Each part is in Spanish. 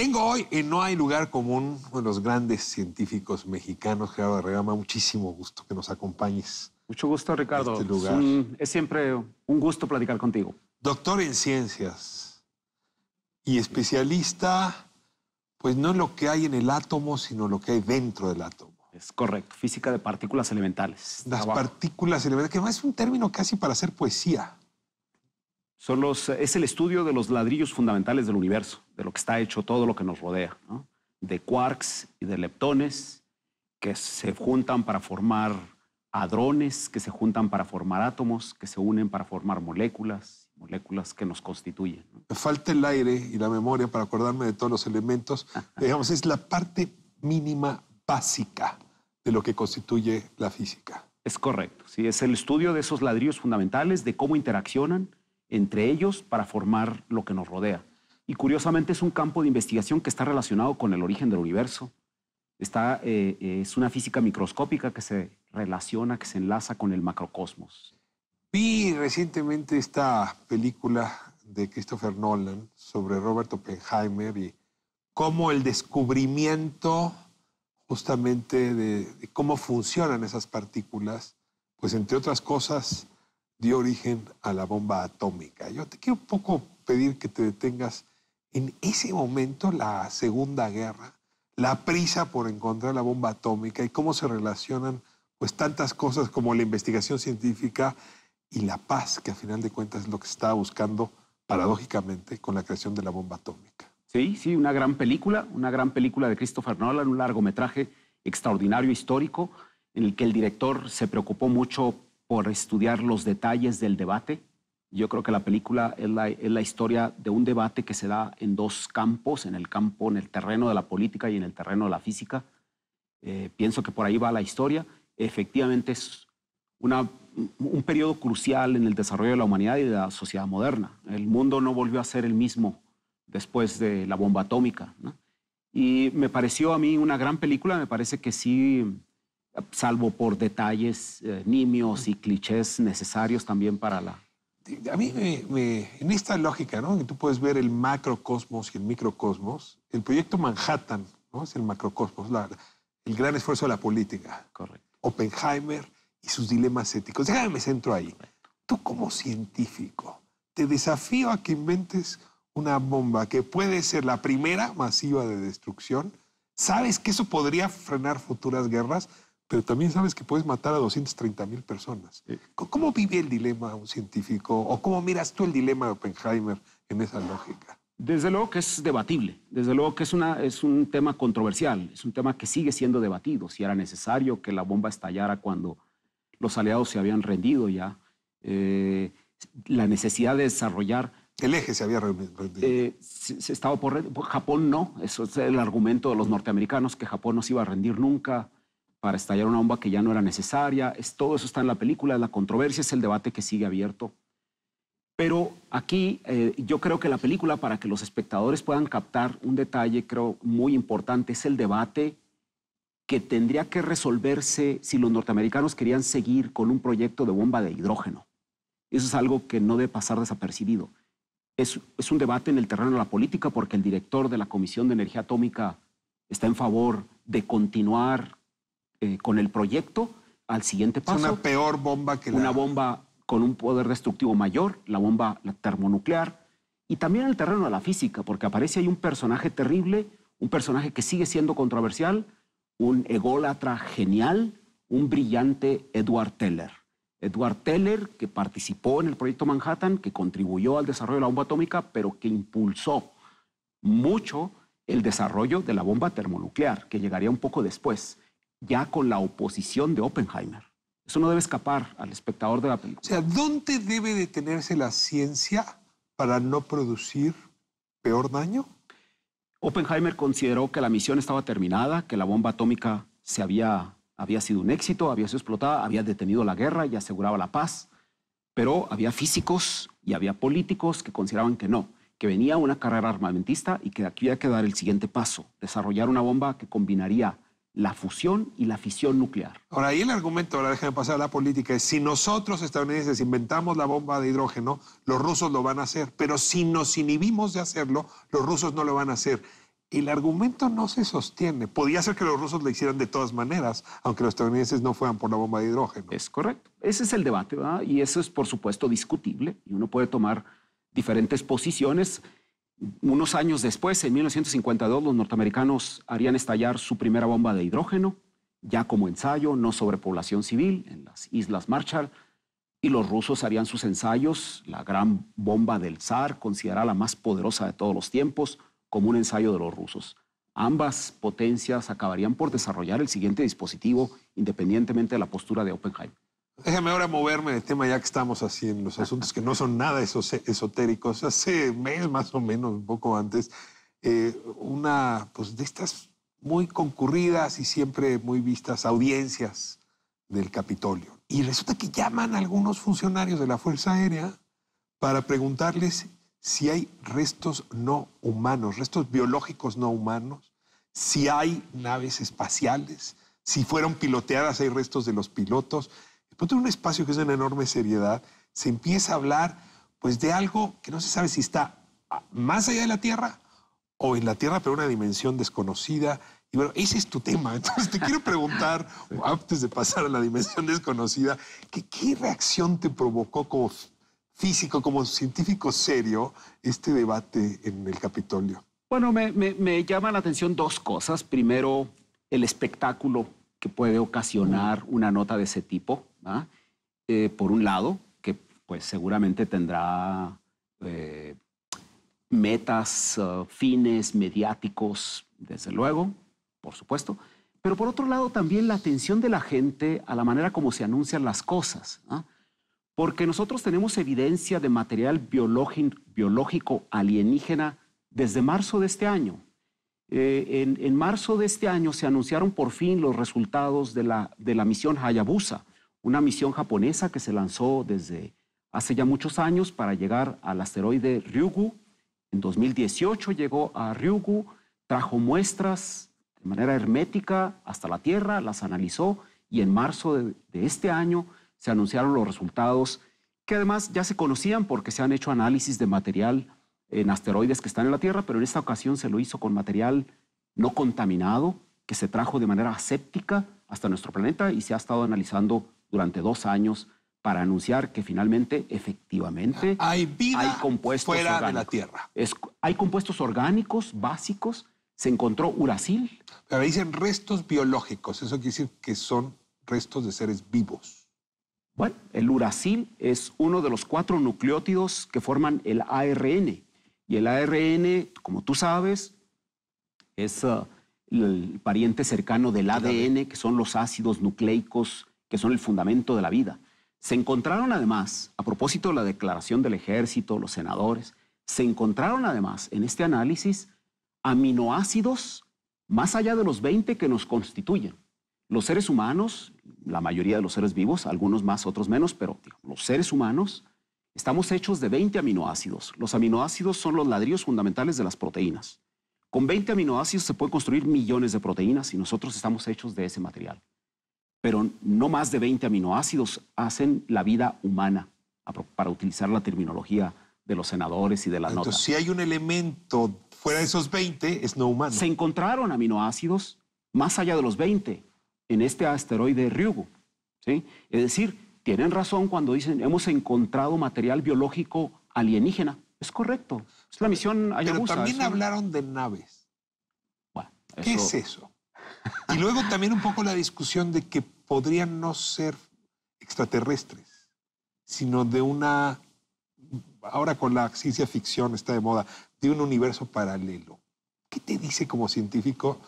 Tengo hoy en No hay lugar común uno de los grandes científicos mexicanos, Gerardo regama, Muchísimo gusto que nos acompañes. Mucho gusto, Ricardo. Este lugar. Es, siempre un gusto platicar contigo. Doctor en ciencias y especialista, pues no en lo que hay en el átomo, sino lo que hay dentro del átomo. Es correcto, física de partículas elementales. Las partículas elementales, que más es un término casi para hacer poesía es el estudio de los ladrillos fundamentales del universo, de lo que está hecho todo lo que nos rodea, de quarks y de leptones que se juntan para formar hadrones, que se juntan para formar átomos, que se unen para formar moléculas, moléculas que nos constituyen. Me Falta el aire y la memoria para acordarme de todos los elementos. Digamos, es la parte mínima básica de lo que constituye la física. Es correcto, sí, es el estudio de esos ladrillos fundamentales, de cómo interaccionan entre ellos para formar lo que nos rodea. Y curiosamente es un campo de investigación que está relacionado con el origen del universo. Está, eh, eh, es una física microscópica que se relaciona, que se enlaza con el macrocosmos. Vi recientemente esta película de Christopher Nolan sobre Robert Oppenheimer y cómo el descubrimiento justamente de cómo funcionan esas partículas, pues entre otras cosas, dio origen a la bomba atómica. Yo te quiero un poco pedir que te detengas en ese momento, la Segunda Guerra, la prisa por encontrar la bomba atómica y cómo se relacionan pues tantas cosas como la investigación científica y la paz, que a final de cuentas es lo que se estaba buscando paradójicamente con la creación de la bomba atómica. Sí, sí, una gran película, una gran película de Christopher Nolan, un largometraje extraordinario, histórico, en el que el director se preocupó mucho por estudiar los detalles del debate. Yo creo que la película es la, historia de un debate que se da en dos campos, en el campo, en el terreno de la política y en el terreno de la física. Eh, pienso que por ahí va la historia. Efectivamente es una, un periodo crucial en el desarrollo de la humanidad y de la sociedad moderna. El mundo no volvió a ser el mismo después de la bomba atómica. Y me pareció a mí una gran película, me parece que sí salvo por detalles eh, nimios y clichés necesarios también para la... A mí, me, en esta lógica, ¿no? que tú puedes ver el macrocosmos y el microcosmos, el proyecto Manhattan ¿no? es el macrocosmos, la, el gran esfuerzo de la política. Correcto. Oppenheimer y sus dilemas éticos. Déjame me centro ahí. Tú como científico, te desafío a que inventes una bomba que puede ser la primera masiva de destrucción. ¿Sabes que eso podría frenar futuras guerras? pero también sabes que puedes matar a 230 mil personas. ¿Cómo vive el dilema un científico o cómo miras tú el dilema de Oppenheimer en esa lógica? Desde luego que es debatible, desde luego que es, una, es un tema controversial, es un tema que sigue siendo debatido, si era necesario que la bomba estallara cuando los aliados se habían rendido ya, eh, la necesidad de desarrollar... El eje se había rendido. Eh, por, Japón no, eso es el argumento de los norteamericanos, que Japón no se iba a rendir nunca, para estallar una bomba que ya no era necesaria. Es, todo eso está en la película, es la controversia, es el debate que sigue abierto. Pero aquí eh, yo creo que la película, para que los espectadores puedan captar un detalle, creo muy importante, es el debate que tendría que resolverse si los norteamericanos querían seguir con un proyecto de bomba de hidrógeno. Eso es algo que no debe pasar desapercibido. Es, es un debate en el terreno de la política porque el director de la Comisión de Energía Atómica está en favor de continuar eh, con el proyecto al siguiente paso. Es una peor bomba que Una bomba con un poder destructivo mayor, la bomba termonuclear, y también el terreno de la física, porque aparece ahí un personaje terrible, un personaje que sigue siendo controversial, un ególatra genial, un brillante Edward Teller. Edward Teller, que participó en el proyecto Manhattan, que contribuyó al desarrollo de la bomba atómica, pero que impulsó mucho el desarrollo de la bomba termonuclear, que llegaría un poco después ya con la oposición de Oppenheimer. Eso no debe escapar al espectador de la película. O sea, ¿dónde debe detenerse la ciencia para no producir peor daño? Oppenheimer consideró que la misión estaba terminada, que la bomba atómica se había, había sido un éxito, había sido explotada, había detenido la guerra y aseguraba la paz. Pero había físicos y había políticos que consideraban que no, que venía una carrera armamentista y que aquí había que dar el siguiente paso, desarrollar una bomba que combinaría la fusión y la fisión nuclear. Ahora, ahí el argumento, ahora déjenme pasar a la política, es si nosotros estadounidenses inventamos la bomba de hidrógeno, los rusos lo van a hacer, pero si nos inhibimos de hacerlo, los rusos no lo van a hacer. El argumento no se sostiene. podía ser que los rusos lo hicieran de todas maneras, aunque los estadounidenses no fueran por la bomba de hidrógeno. Es correcto. Ese es el debate, ¿verdad? Y eso es, por supuesto, discutible. Y uno puede tomar diferentes posiciones. Unos años después, en 1952, los norteamericanos harían estallar su primera bomba de hidrógeno, ya como ensayo, no sobre población civil, en las Islas Marshall, y los rusos harían sus ensayos, la gran bomba del zar, considerada la más poderosa de todos los tiempos, como un ensayo de los rusos. Ambas potencias acabarían por desarrollar el siguiente dispositivo, independientemente de la postura de Oppenheim. Déjame ahora moverme del tema ya que estamos así en los asuntos que no son nada esos esotéricos. Hace mes más o menos, un poco antes, eh, una pues, de estas muy concurridas y siempre muy vistas audiencias del Capitolio. Y resulta que llaman a algunos funcionarios de la Fuerza Aérea para preguntarles si hay restos no humanos, restos biológicos no humanos, si hay naves espaciales, si fueron piloteadas, hay restos de los pilotos pero en un espacio que es de una enorme seriedad, se empieza a hablar pues de algo que no se sabe si está más allá de la Tierra o en la Tierra, pero una dimensión desconocida. Y bueno, ese es tu tema. Entonces te quiero preguntar, antes de pasar a la dimensión desconocida, ¿qué reacción te provocó como físico, como científico serio, este debate en el Capitolio? Bueno, me, me llaman la atención dos cosas. Primero, el espectáculo que puede ocasionar una nota de ese tipo. Eh, por un lado, que pues seguramente tendrá eh, metas, eh, fines mediáticos, desde luego, por supuesto, pero por otro lado también la atención de la gente a la manera como se anuncian las cosas, porque nosotros tenemos evidencia de material biológico alienígena desde marzo de este año. en, en, marzo de este año se anunciaron por fin los resultados de de la misión Hayabusa, una misión japonesa que se lanzó desde hace ya muchos años para llegar al asteroide Ryugu. En 2018 llegó a Ryugu, trajo muestras de manera hermética hasta la Tierra, las analizó y en marzo de, este año se anunciaron los resultados que además ya se conocían porque se han hecho análisis de material en asteroides que están en la Tierra, pero en esta ocasión se lo hizo con material no contaminado que se trajo de manera aséptica hasta nuestro planeta y se ha estado analizando durante dos años para anunciar que finalmente, efectivamente, hay, vida compuestos fuera de la Tierra. hay compuestos orgánicos básicos. Se encontró uracil. Pero dicen restos biológicos. Eso quiere decir que son restos de seres vivos. Bueno, el uracil es uno de los cuatro nucleótidos que forman el ARN. Y el ARN, como tú sabes, es uh, el pariente cercano del ADN, que son los ácidos nucleicos que son el fundamento de la vida. Se encontraron además, a propósito de la declaración del ejército, los senadores, se encontraron además en este análisis aminoácidos más allá de los 20 que nos constituyen. Los seres humanos, la mayoría de los seres vivos, algunos más, otros menos, pero los seres humanos estamos hechos de 20 aminoácidos. Los aminoácidos son los ladrillos fundamentales de las proteínas. Con 20 aminoácidos se pueden construir millones de proteínas y nosotros estamos hechos de ese material pero no más de 20 aminoácidos hacen la vida humana, para utilizar la terminología de los senadores y de la Entonces, si hay un elemento fuera de esos 20, es no humano. Se encontraron aminoácidos más allá de los 20 en este asteroide Ryugu. ¿sí? Es decir, tienen razón cuando dicen hemos encontrado material biológico alienígena. Es correcto. Es la misión Hayabusa. Pero también hablaron de naves. ¿Qué es eso? Y luego también un poco la discusión de que podrían no ser extraterrestres, sino de una, ahora con la ciencia ficción está de moda, de un universo paralelo. ¿Qué te dice como científico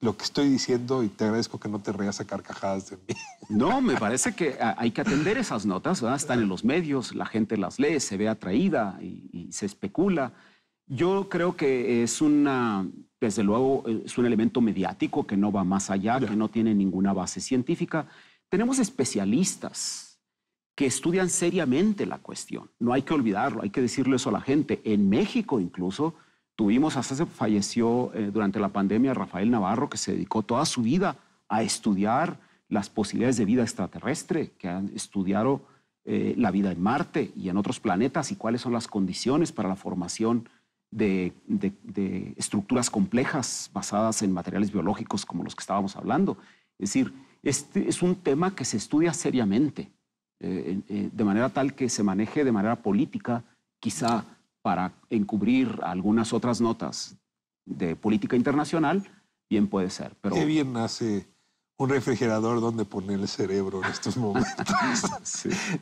lo que estoy diciendo y te agradezco que no te reas a carcajadas de mí. No, me parece que ah, hay que atender esas notas, están en los medios, la gente las lee, se ve atraída y se especula. Yo creo que es una desde luego eh, es un elemento mediático que no va más allá, que no tiene ninguna base científica. Tenemos especialistas que estudian seriamente la cuestión. No hay que olvidarlo, hay que decirle eso a la gente. En México incluso tuvimos, hasta se falleció eh, durante la pandemia Rafael Navarro, que se dedicó toda su vida a estudiar las posibilidades de vida extraterrestre, que han estudiado eh, la vida en Marte y en otros planetas y cuáles son las condiciones para la formación de, estructuras complejas basadas en materiales biológicos como los que estábamos hablando. Es decir, este es un tema que se estudia seriamente, eh, eh, de manera tal que se maneje de manera política, quizá para encubrir algunas otras notas de política internacional, bien puede ser. Pero... Qué bien hace un refrigerador donde poner el cerebro en estos momentos.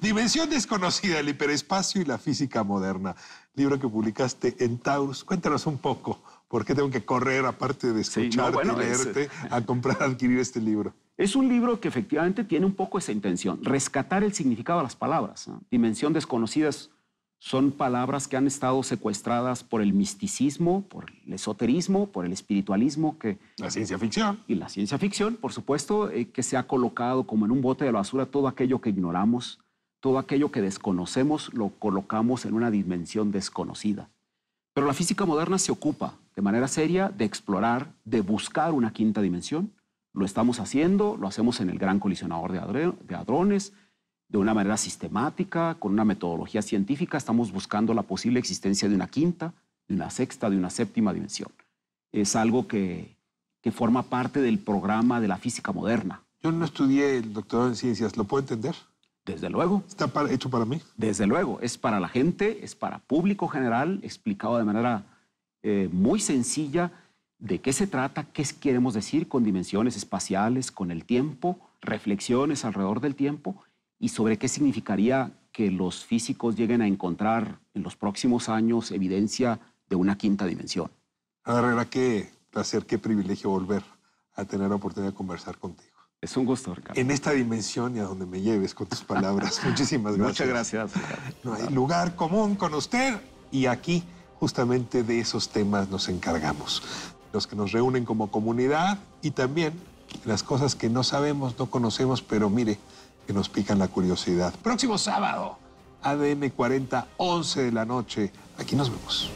Dimensión desconocida, el hiperespacio y la física moderna. Libro que publicaste en Taurus. Cuéntanos un poco, ¿por qué tengo que correr, aparte de escucharte y leerte, eh, a comprar, adquirir este libro? Es un libro que efectivamente tiene un poco esa intención, rescatar el significado de las palabras. Dimensión desconocida es son palabras que han estado secuestradas por el misticismo, por el esoterismo, por el espiritualismo. Que, la ciencia ficción. Y la ciencia ficción, por supuesto, eh, que se ha colocado como en un bote de basura todo aquello que ignoramos, todo aquello que desconocemos, lo colocamos en una dimensión desconocida. Pero la física moderna se ocupa de manera seria de explorar, de buscar una quinta dimensión. Lo estamos haciendo, lo hacemos en el gran colisionador de, hadrones, de una manera sistemática, con una metodología científica, estamos buscando la posible existencia de una quinta, de una sexta, de una séptima dimensión. Es algo que, forma parte del programa de la física moderna. Yo no estudié el doctorado en ciencias, ¿lo puedo entender? Desde luego. ¿Está hecho para mí? Desde luego, es para la gente, es para público general, explicado de manera eh, muy sencilla de qué se trata, qué queremos decir con dimensiones espaciales, con el tiempo, reflexiones alrededor del tiempo y sobre qué significaría que los físicos lleguen a encontrar en los próximos años evidencia de una quinta dimensión. verdad qué placer, qué privilegio volver a tener la oportunidad de conversar contigo. Es un gusto, Ricardo. En esta dimensión y a donde me lleves con tus palabras. Muchísimas gracias. Muchas gracias. No hay lugar común con usted y aquí justamente de esos temas nos encargamos. Los que nos reúnen como comunidad y también las cosas que no sabemos, no conocemos, pero mire, que nos pican la curiosidad. Próximo sábado, ADN 40, 11 de la noche. Aquí nos vemos.